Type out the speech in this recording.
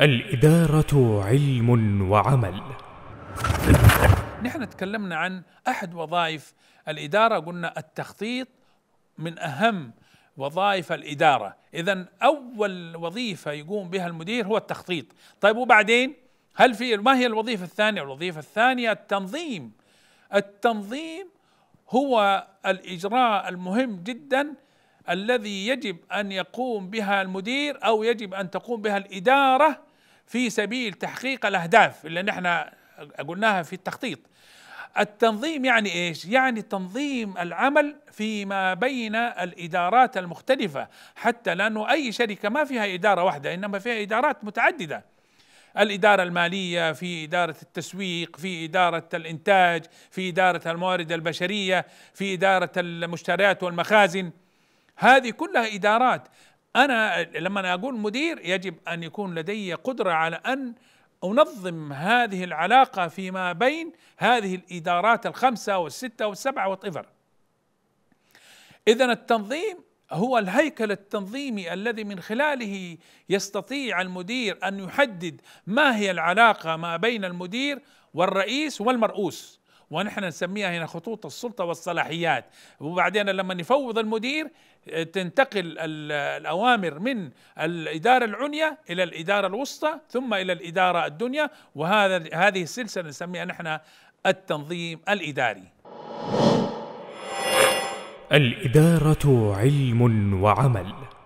الإدارة علم وعمل نحن تكلمنا عن أحد وظائف الإدارة قلنا التخطيط من أهم وظائف الإدارة إذا أول وظيفة يقوم بها المدير هو التخطيط طيب وبعدين هل في ما هي الوظيفة الثانية الوظيفة الثانية التنظيم التنظيم هو الإجراء المهم جدا الذي يجب أن يقوم بها المدير أو يجب أن تقوم بها الإدارة في سبيل تحقيق الاهداف اللي نحن قلناها في التخطيط التنظيم يعني ايش؟ يعني تنظيم العمل فيما بين الادارات المختلفه حتى لانه اي شركه ما فيها اداره واحده انما فيها ادارات متعدده. الاداره الماليه، في اداره التسويق، في اداره الانتاج، في اداره الموارد البشريه، في اداره المشتريات والمخازن. هذه كلها ادارات انا لما أنا اقول مدير يجب ان يكون لدي قدره على ان انظم هذه العلاقه فيما بين هذه الادارات الخمسه والسته والسبعه والطفر اذا التنظيم هو الهيكل التنظيمي الذي من خلاله يستطيع المدير ان يحدد ما هي العلاقه ما بين المدير والرئيس والمرؤوس ونحن نسميها هنا خطوط السلطه والصلاحيات وبعدين لما يفوض المدير آه، تنتقل الاوامر من الاداره العليا الى الاداره الوسطى ثم الى الاداره الدنيا وهذا هذه السلسله نسميها نحن التنظيم الاداري الاداره علم وعمل